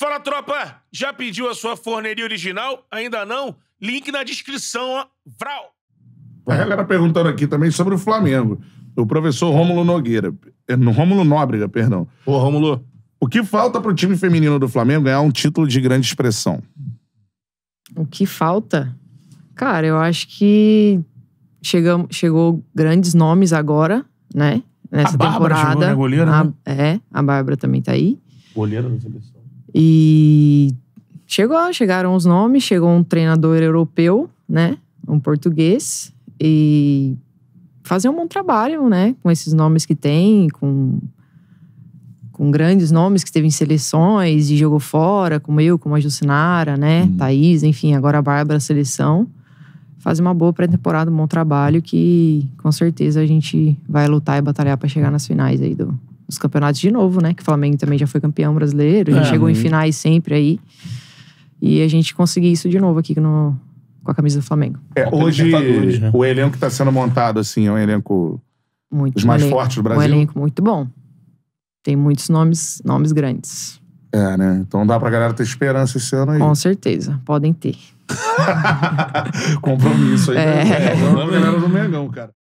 Fala, tropa! Já pediu a sua forneria original? Ainda não? Link na descrição, ó. Vral! A galera perguntando aqui também sobre o Flamengo. O professor Rômulo Nogueira. É, Rômulo Nóbrega, perdão. Ô, Rômulo. O que falta pro time feminino do Flamengo ganhar um título de grande expressão? O que falta? Cara, eu acho que chegam, chegou grandes nomes agora, né? Nessa a temporada. Bárbara chegou, né, goleira, a, né? É, a Bárbara também tá aí. Goleira da seleção. E chegou, chegaram os nomes, chegou um treinador europeu, né? Um português. E fazer um bom trabalho, né? Com esses nomes que tem, com, com grandes nomes que teve em seleções e jogou fora, como eu, como a Jucinara, né? Uhum. Thaís, enfim, agora a Bárbara seleção. Fazer uma boa pré-temporada, um bom trabalho que com certeza a gente vai lutar e batalhar para chegar nas finais aí do, os campeonatos de novo, né? Que o Flamengo também já foi campeão brasileiro, já é, chegou hum. em uhum. finais sempre aí. E a gente conseguir isso de novo aqui no, com a camisa do Flamengo. É, hoje, né? o elenco que está sendo montado, assim, é um elenco muito dos mais elenco, fortes do Brasil. Um elenco muito bom. Tem muitos nomes, nomes grandes. É, né? Então dá pra galera ter esperança esse ano aí. Com certeza, podem ter. Compromisso aí. É, né? é. é. galera do Mengão, cara.